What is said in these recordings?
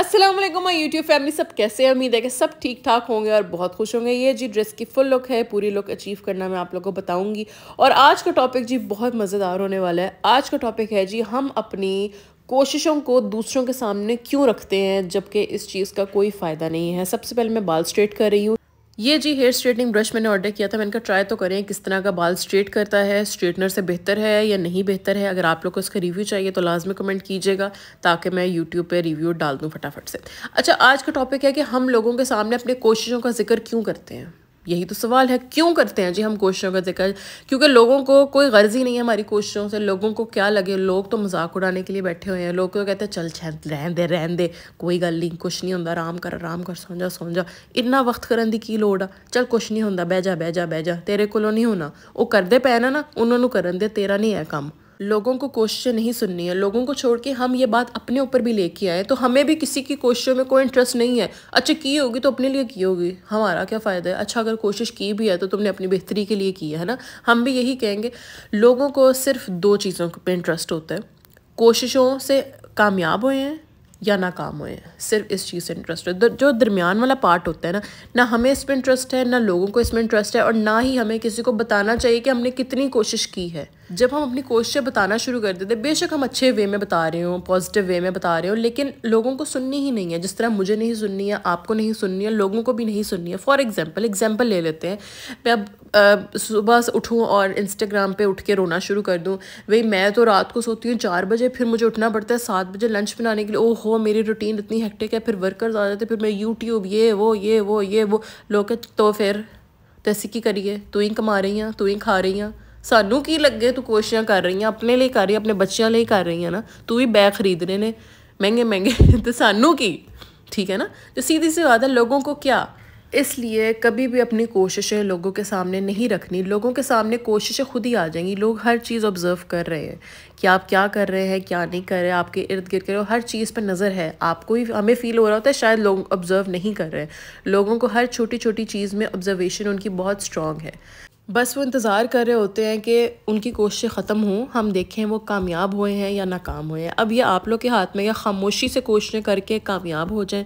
Aslam my YouTube family सब कैसे हैं उम्मीद है कि सब ठीक ठाक होंगे और बहुत खुश होंगे ये जी ड्रेस की फुल लुक है पूरी लुक अचीव करना मैं आप लोग को बताऊंगी और आज का टॉपिक जी बहुत मज़ेदार होने वाला है आज का टॉपिक है जी हम अपनी कोशिशों को दूसरों के सामने क्यों रखते हैं जबकि इस चीज़ का कोई फ़ायदा नहीं है सबसे पहले मैं बाल स्ट्रेट कर रही हूँ ये जी हेयर स्ट्रेटनिंग ब्रश मैंने ऑर्डर किया था मैंने कहा ट्राई तो करें किस तरह का बाल स्ट्रेट करता है स्ट्रेटनर से बेहतर है या नहीं बेहतर है अगर आप लोग को इसका रिव्यू चाहिए तो लाजमी कमेंट कीजिएगा ताकि मैं यूट्यूब पे रिव्यू डाल दूँ फटाफट से अच्छा आज का टॉपिक है कि हम लोगों के सामने अपने कोशिशों का जिक्र क्यों करते हैं यही तो सवाल है क्यों करते हैं जी हम कोशिशों का जिक्र क्योंकि लोगों को कोई गर्ज ही नहीं है हमारी कोशिशों से लोगों को क्या लगे लोग तो मजाक उड़ाने के लिए बैठे हुए हैं लोग तो कहते हैं चल छह रहन दे रहन दे कोई गल नहीं कुछ नहीं होंगे आराम कर आराम कर सौं जा सौं जा इन्ना वक्त करन की लोड़ आ चल कुछ नहीं होंगे बह जा बह जा बह जा तेरे को नहीं होना वो करते पे ना ना उन्होंने करन दे तेरा नहीं है काम लोगों को क्वेश्चन नहीं सुननी है लोगों को छोड़ के हम ये बात अपने ऊपर भी लेके आए तो हमें भी किसी की कोशिशों में कोई इंटरेस्ट नहीं है अच्छा की होगी तो अपने लिए की होगी हमारा क्या फ़ायदा है अच्छा अगर कोशिश की भी है तो तुमने अपनी बेहतरी के लिए की है ना हम भी यही कहेंगे लोगों को सिर्फ दो चीज़ों पर इंटरेस्ट होता है कोशिशों से कामयाब हुए हैं या नाकाम हुए सिर्फ इस चीज़ से इंटरेस्ट है जो दरमियान वाला पार्ट होता है ना ना हमें इसमें इंटरेस्ट है ना लोगों को इसमें इंटरेस्ट है और ना ही हमें किसी को बताना चाहिए कि हमने कितनी कोशिश की है जब हम अपनी कोशिशें बताना शुरू कर देते बेशक हम अच्छे वे में बता रहे हो पॉजिटिव वे में बता रहे हो लेकिन लोगों को सुननी ही नहीं है जिस तरह मुझे नहीं सुननी है आपको नहीं सुननी है लोगों को भी नहीं सुननी है फॉर एग्जाम्पल एग्जाम्पल ले लेते हैं मैं अब सुबह उठूँ और इंस्टाग्राम पे उठ के रोना शुरू कर दूँ भाई मैं तो रात को सोती हूँ चार बजे फिर मुझे उठना पड़ता है सात बजे लंच बनाने के लिए ओ हो मेरी रूटीन इतनी हेक्टिक है फिर वर्कर्स आ जाते फिर मैं यूट्यूब ये वो ये वो ये वो लोग तो फिर तैसे तो की करिए तू ही कमा रही हाँ तू ही खा रही हाँ सानू की लगे तू कोशिशां कर रही हैं अपने लिए कर रही अपने बच्चों लिए कर रही हैं ना तू ही बैग खरीद रहे ने महंगे महंगे तो सानू की ठीक है ना तो सीधी सी बात है लोगों को क्या इसलिए कभी भी अपनी कोशिशें लोगों के सामने नहीं रखनी लोगों के सामने कोशिशें खुद ही आ जाएंगी लोग हर चीज़ ऑब्ज़र्व कर रहे हैं कि आप क्या कर रहे हैं क्या नहीं कर रहे आपके इर्द गिर्द कर रहे हो हर चीज़ पर नज़र है आपको ही हमें फ़ील हो रहा होता है शायद लोग ऑब्ज़र्व नहीं कर रहे लोगों को हर छोटी छोटी चीज़ में ऑब्ज़र्वेशन उनकी बहुत स्ट्रॉन्ग है बस वो इंतज़ार कर रहे होते हैं कि उनकी कोशिशें ख़त्म हों हम देखें वो कामयाब हुए हैं या नाकाम हुए हैं अब ये आप लोग के हाथ में या खामोशी से कोशिशें करके कामयाब हो जाएं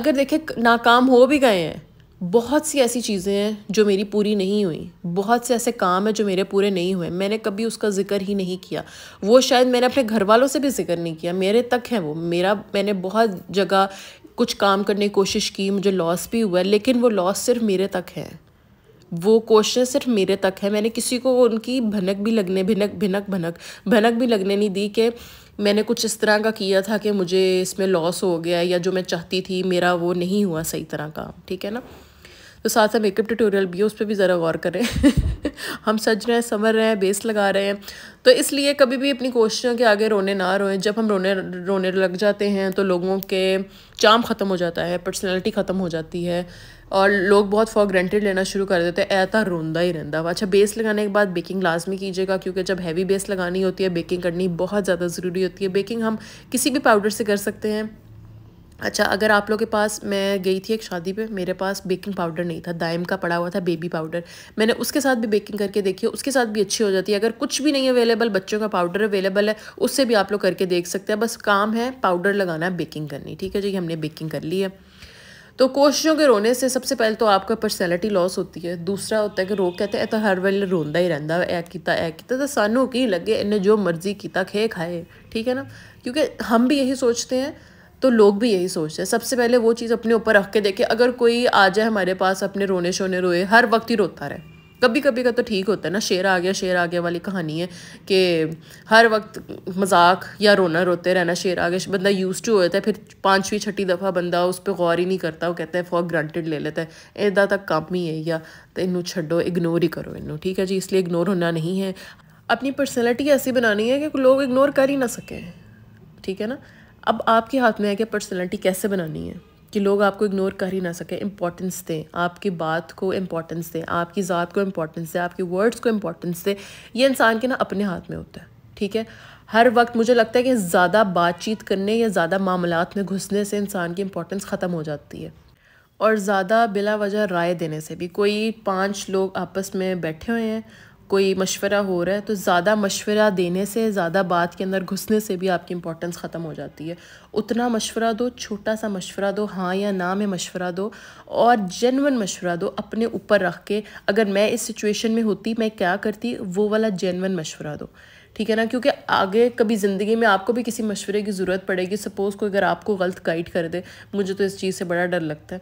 अगर देखें नाकाम हो भी गए हैं बहुत सी ऐसी चीज़ें हैं जो मेरी पूरी नहीं हुई बहुत से ऐसे काम हैं जो मेरे पूरे नहीं हुए मैंने कभी उसका जिक्र ही नहीं किया वो शायद मैंने अपने घर वालों से भी जिक्र नहीं किया मेरे तक है वो मेरा मैंने बहुत जगह कुछ काम करने की कोशिश की मुझे लॉस भी हुआ लेकिन वो लॉस सिर्फ मेरे तक है वो कोशिश सिर्फ मेरे तक है मैंने किसी को उनकी भनक भी लगने भिनक भिनक भनक भनक भी लगने नहीं दी कि मैंने कुछ इस तरह का किया था कि मुझे इसमें लॉस हो गया या जो मैं चाहती थी मेरा वो नहीं हुआ सही तरह का ठीक है ना तो साथ साथ मेकअप ट्यूटोरियल भी है उस पर भी ज़रा गौर करें हम सज रहे हैं संवर रहे हैं बेस लगा रहे हैं तो इसलिए कभी भी अपनी कोशिशों के आगे रोने ना रोएं जब हम रोने रोने लग जाते हैं तो लोगों के चाम ख़त्म हो जाता है पर्सनैलिटी ख़त्म हो जाती है और लोग बहुत फॉर ग्रेंटेड लेना शुरू कर देते हैं ऐता रोंदा ही रहता है अच्छा बेस लगाने के बाद बेकिंग लाजमी कीजिएगा क्योंकि जब हैवी बेस लगानी होती है बेकिंग करनी बहुत ज़्यादा ज़रूरी होती है बेकिंग हम किसी भी पाउडर से कर सकते हैं अच्छा अगर आप लोग के पास मैं गई थी एक शादी पे मेरे पास बेकिंग पाउडर नहीं था दाइम का पड़ा हुआ था बेबी पाउडर मैंने उसके साथ भी बेकिंग करके देखी है उसके साथ भी अच्छी हो जाती है अगर कुछ भी नहीं अवेलेबल बच्चों का पाउडर अवेलेबल है उससे भी आप लोग करके देख सकते हैं बस काम है पाउडर लगाना है बेकिंग करनी ठीक है जी हमने बेकिंग कर ली है तो कोशिशों के रोने से सबसे पहले तो आपका पर्सनैलिटी लॉस होती है दूसरा होता है कि रो कहते हैं तो हर वेल रोंदा ही रहता है ऐ किता ऐ किता तो सानू की लगे इन्हें जो मर्जी किता खे खाए ठीक है ना क्योंकि हम भी यही सोचते हैं तो लोग भी यही सोचते हैं सबसे पहले वो चीज़ अपने ऊपर रख के देखे अगर कोई आ जाए हमारे पास अपने रोने शोने रोए हर वक्त ही रोता रहे कभी कभी का तो ठीक होता है ना शेर आ गया शेर आ गया वाली कहानी है कि हर वक्त मजाक या रोना रोते रहना शेर आ गया बंदा यूज टू हो जाता है फिर पाँचवीं छठी दफ़ा बंदा उस पर गौर ही नहीं करता वो कहता है फॉर ग्रांटेड ले लेता है इदा तक काम ही है या तो इनू छो इग्नोर ही करो इनू ठीक है जी इसलिए इग्नोर होना नहीं है अपनी पर्सनैलिटी ऐसी बनानी है कि लोग इग्नोर कर ही ना सकें ठीक है ना अब आपके हाथ में है कि पर्सनैलिटी कैसे बनानी है कि लोग आपको इग्नोर कर ही ना सकें इंपॉर्टेंस दें आपकी बात को इम्पॉर्टेंस दें आपकी ज़ात को इम्पॉर्टेंस दें आपके वर्ड्स को इम्पॉर्टेंस दें ये इंसान के ना अपने हाथ में होता है ठीक है हर वक्त मुझे लगता है कि ज़्यादा बातचीत करने या ज़्यादा मामलात में घुसने से इंसान की इंपॉर्टेंस ख़त्म हो जाती है और ज़्यादा बिला वजह राय देने से भी कोई पांच लोग आपस में बैठे हुए हैं कोई मशवरा हो रहा है तो ज़्यादा मशवरा देने से ज़्यादा बात के अंदर घुसने से भी आपकी इंपॉर्टेंस ख़त्म हो जाती है उतना मशवरा दो छोटा सा मशवरा दो हाँ या ना में मशवरा दो और जेनवन मशवरा दो अपने ऊपर रख के अगर मैं इस सिचुएशन में होती मैं क्या करती वो वाला जेनवन मशवरा दो ठीक है ना क्योंकि आगे कभी ज़िंदगी में आपको भी किसी मशवरे की ज़रूरत पड़ेगी सपोज़ कोई अगर आपको गलत गाइड कर दे मुझे तो इस चीज़ से बड़ा डर लगता है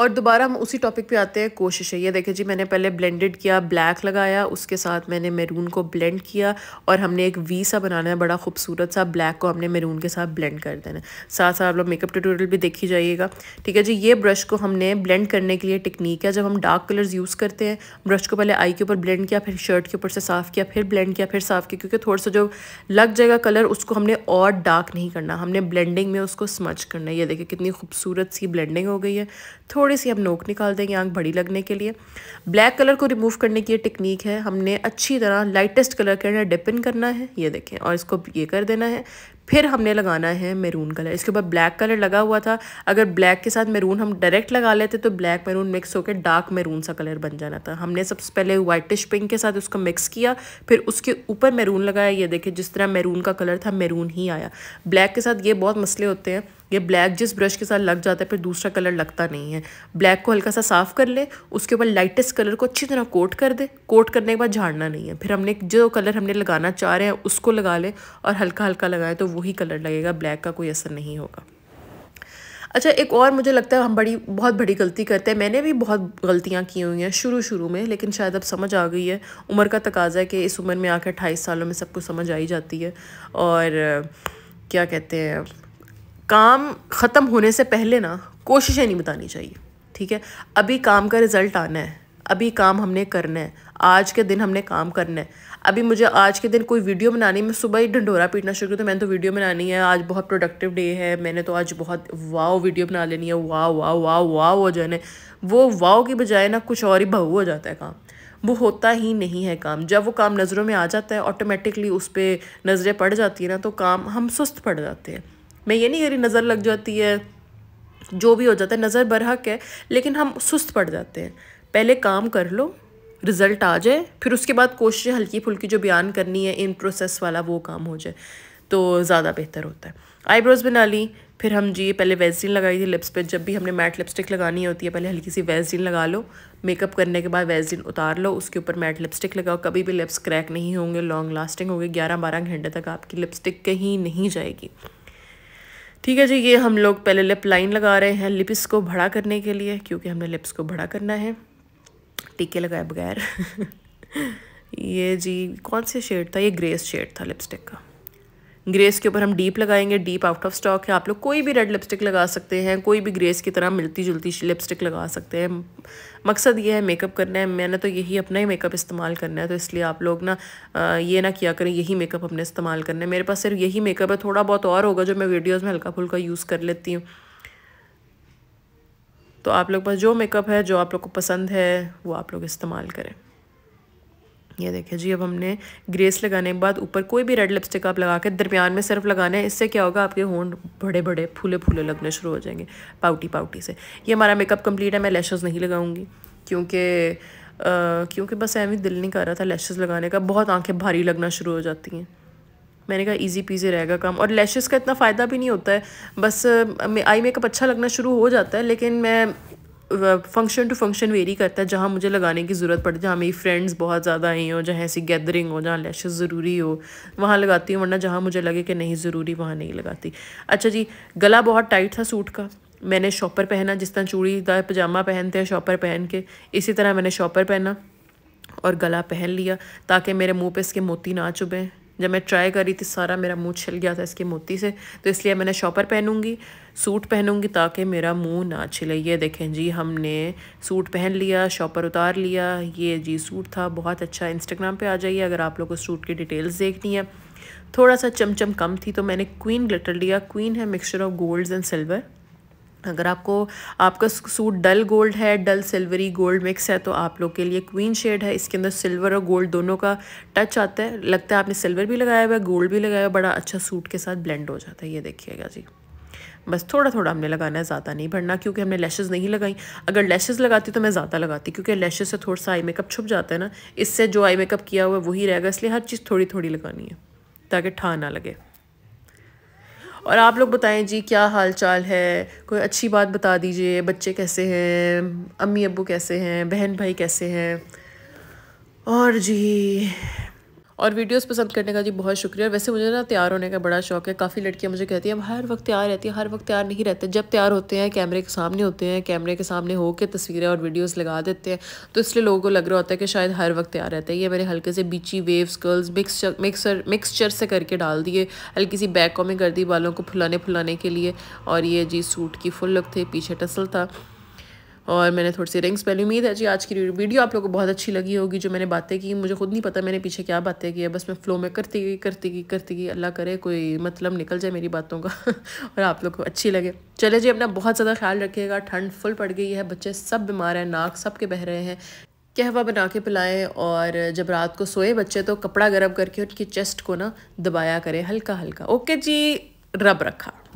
और दोबारा हम उसी टॉपिक पे आते हैं कोशिशें ये देखें जी मैंने पहले ब्लेंडेड किया ब्लैक लगाया उसके साथ मैंने मेरून को ब्लेंड किया और हमने एक वी सा बनाना है बड़ा खूबसूरत सा ब्लैक को हमने मेरून के साथ ब्लेंड कर देना है साथ साथ आप लोग मेकअप ट्यूटोरियल भी देखी जाइएगा ठीक है जी ये ब्रश को हमने ब्लेंड करने के लिए टेक्निक है जब हम डार्क कलर्स यूज़ करते हैं ब्रश को पहले आई के ऊपर ब्लेंड किया फिर शर्ट के ऊपर से साफ़ किया फिर ब्लेंड किया फिर साफ़ किया क्योंकि थोड़ा सा जो लग जाएगा कलर उसको हमने और डार्क नहीं करना हमने ब्लेंडिंग में उसको स्मच करना है ये देखिए कितनी खूबसूरत सी ब्लेंडिंग हो गई है थोड़ी सी हम नोक निकाल देंगे आँख बड़ी लगने के लिए ब्लैक कलर को रिमूव करने की ये टेक्निक है हमने अच्छी तरह लाइटेस्ट कलर के डिपिन करना है ये देखें और इसको ये कर देना है फिर हमने लगाना है मेरून कलर इसके ऊपर ब्लैक कलर लगा हुआ था अगर ब्लैक के साथ मेरून हम डायरेक्ट लगा लेते तो ब्लैक मेरून मिक्स होकर डार्क मेरून सा कलर बन जाना था हमने सबसे पहले वाइटिश पिंक के साथ उसको मिक्स किया फिर उसके ऊपर मेरून लगाया ये देखिए जिस तरह मेरून का कलर था मेरून ही आया ब्लैक के साथ ये बहुत मसले होते हैं ये ब्लैक जिस ब्रश के साथ लग जाता है फिर दूसरा कलर लगता नहीं है ब्लैक को हल्का सा साफ़ कर ले उसके ऊपर लाइटेस्ट कलर को अच्छी तरह कोट कर दे कोट करने के बाद झाड़ना नहीं है फिर हमने जो कलर हमने लगाना चाह रहे हैं उसको लगा ले और हल्का हल्का लगाए तो वही कलर लगेगा ब्लैक का कोई असर नहीं होगा अच्छा एक और मुझे लगता है हम बड़ी बहुत बड़ी गलती करते हैं मैंने भी बहुत गलतियाँ की हुई हैं शुरू शुरू में लेकिन शायद अब समझ आ गई है उम्र का तकाजा है कि इस उम्र में आकर अट्ठाईस सालों में सब कुछ समझ आई जाती है और क्या कहते हैं काम ख़त्म होने से पहले ना कोशिशें नहीं बतानी चाहिए ठीक है अभी काम का रिज़ल्ट आना है अभी काम हमने करना है आज के दिन हमने काम करना है अभी मुझे आज के दिन कोई वीडियो बनानी मैं सुबह ही ढंडोरा पीटना शुरू करूँ तो मैंने तो वीडियो बनानी है आज बहुत प्रोडक्टिव डे है मैंने तो आज बहुत वाओ वीडियो बना लेनी है वाह वाह वाह वाह हो जाने वो वाओ की बजाय ना कुछ और ही बहू हो जाता है काम वो होता ही नहीं है काम जब वो काम नज़रों में आ जाता है ऑटोमेटिकली उस पर नज़रें पड़ जाती है ना तो काम हम सुस्त पड़ जाते हैं मैं ये नहीं कह रही नज़र लग जाती है जो भी हो जाता है नज़र बरहक है लेकिन हम सुस्त पड़ जाते हैं पहले काम कर लो रिज़ल्ट आ जाए फिर उसके बाद कोशिशें हल्की फुल्की जो बयान करनी है इन प्रोसेस वाला वो काम हो जाए तो ज़्यादा बेहतर होता है आईब्रोज़ बना ली फिर हम जी पहले वेजिन लगाई थी लिप्स पे जब भी हमने मैट लिपस्टिक लगानी होती है पहले हल्की सी वेजिन लगा लो मेकअप करने के बाद वेजिन उतार लो उसके ऊपर मैट लिपस्टिक लगाओ कभी भी लिप्स क्रैक नहीं होंगे लॉन्ग लास्टिंग होगी ग्यारह बारह घंटे तक आपकी लिपस्टिक कहीं नहीं जाएगी ठीक है जी ये हम लोग पहले लिप लाइन लगा रहे हैं लिप्स को बड़ा करने के लिए क्योंकि हमने लिप्स को बड़ा करना है टीके लगाए बगैर ये जी कौन से शेड था ये ग्रेस शेड था लिपस्टिक का ग्रेस के ऊपर हम डीप लगाएंगे डीप आउट ऑफ स्टॉक है आप लोग कोई भी रेड लिपस्टिक लगा सकते हैं कोई भी ग्रेस की तरह मिलती जुलती लिपस्टिक लगा सकते हैं मकसद ये है मेकअप करना है मैंने तो यही अपना ही मेकअप इस्तेमाल करना है तो इसलिए आप लोग ना ये ना किया करें यही मेकअप अपने इस्तेमाल करना है मेरे पास सिर्फ यही मेकअप है थोड़ा बहुत और होगा जो मैं वीडियोज़ में हल्का फुल्का यूज़ कर लेती हूँ तो आप लोग पास जो मेकअप है जो आप लोग को पसंद है वो आप लोग इस्तेमाल करें ये देखिए जी अब हमने ग्रेस लगाने के बाद ऊपर कोई भी रेड लिपस्टिक आप लगा के दरमियान में सिर्फ लगाना है इससे क्या होगा आपके होंड बड़े बड़े फूले फूले लगने शुरू हो जाएंगे पाउटी पाउटी से ये हमारा मेकअप कंप्लीट है मैं लैशेज़ नहीं लगाऊंगी क्योंकि क्योंकि बस एवं दिल नहीं कर रहा था लैशेज़ लगाने का बहुत आँखें भारी लगना शुरू हो जाती हैं मैंने कहा ईजी पीजी रहेगा काम और लैशेस का इतना फ़ायदा भी नहीं होता है बस आई मेकअप अच्छा लगना शुरू हो जाता है लेकिन मैं फंक्शन टू फंक्शन वेरी करता है जहाँ मुझे लगाने की ज़रूरत पड़ती है जहाँ मेरी फ्रेंड्स बहुत ज़्यादा आई हो जहाँ ऐसी गैदरिंग हो जहाँ लैशेस ज़रूरी हो वहाँ लगाती हूँ वरना जहाँ मुझे लगे कि नहीं ज़रूरी वहाँ नहीं लगाती अच्छा जी गला बहुत टाइट था सूट का मैंने शॉपर पहना जिस तरह चूड़ीदार पजामा पहनते हैं शॉपर पहन के इसी तरह मैंने शॉपर पहना और गला पहन लिया ताकि मेरे मुंह पे इसके मोती ना चुभें जब मैं ट्राई कर रही थी सारा मेरा मुंह छिल गया था इसकी मोती से तो इसलिए मैंने शॉपर पहनूंगी सूट पहनूंगी ताकि मेरा मुंह ना छिले ये देखें जी हमने सूट पहन लिया शॉपर उतार लिया ये जी सूट था बहुत अच्छा इंस्टाग्राम पे आ जाइए अगर आप लोग को सूट की डिटेल्स देखनी है थोड़ा सा चमचम कम थी तो मैंने क्वीन ग्लिटर लिया क्वीन है mixture of gold and silver अगर आपको आपका सूट डल गोल्ड है डल सिल्वरी गोल्ड मिक्स है तो आप लोग के लिए क्वीन शेड है इसके अंदर सिल्वर और गोल्ड दोनों का टच आता है लगता है आपने सिल्वर भी लगाया हुआ है गोल्ड भी लगाया हुआ बड़ा अच्छा सूट के साथ ब्लेंड हो जाता है ये देखिएगा जी बस थोड़ा थोड़ा हमने लगाना है ज़्यादा नहीं भरना क्योंकि हमने लैशेज़ नहीं लगाई अगर लैशेज़ लगाती तो मैं ज़्यादा लगाती क्योंकि लैशेज़ से थोड़ा सा आई मेकअप छुप जाता है ना इससे जो आई मेकअप किया हुआ है वही रहेगा इसलिए हर चीज़ थोड़ी थोड़ी लगानी है ताकि ठा ना लगे और आप लोग बताएं जी क्या हाल चाल है कोई अच्छी बात बता दीजिए बच्चे कैसे हैं अम्मी अबू कैसे हैं बहन भाई कैसे हैं और जी और वीडियोस पसंद करने का जी बहुत शुक्रिया वैसे मुझे ना तैयार होने का बड़ा शौक है काफ़ी लड़कियां मुझे कहती हैं हम हर वक्त तैयार रहती हैं हर वक्त तैयार नहीं रहते जब तैयार होते हैं कैमरे के सामने होते हैं कैमरे के सामने होकर तस्वीरें और वीडियोज़ लगा देते हैं तो इसलिए लोगों को लग रहा होता है कि शायद हर वक्त तैयार रहता है ये मैंने हल्के से बीची वेव्स गर्ल्स मिक्सर मिक्सचर से करके डाल दिए हल्की सी बैक कॉमिंग कर दी बालों को फुलाने फुलाने के लिए और ये जी सूट की फुल लुक थे पीछे टसल था और मैंने थोड़ी सी रिंग्स पहली उम्मीद है जी आज की वीडियो आप लोगों को बहुत अच्छी लगी होगी जो मैंने बातें की मुझे खुद नहीं पता मैंने पीछे क्या बातें की है बस मैं फ़्लो में करती गई करती गई करती गई अल्लाह करे कोई मतलब निकल जाए मेरी बातों का और आप लोग को अच्छी लगे चले जी अपना बहुत ज़्यादा ख्याल रखिएगा ठंड फुल पड़ गई है बच्चे सब बीमार हैं नाक सब के बह रहे हैं कहवा बना के पिलाएं और जब रात को सोए बच्चे तो कपड़ा गर्म करके उनकी चेस्ट को ना दबाया करें हल्का हल्का ओके जी रब रखा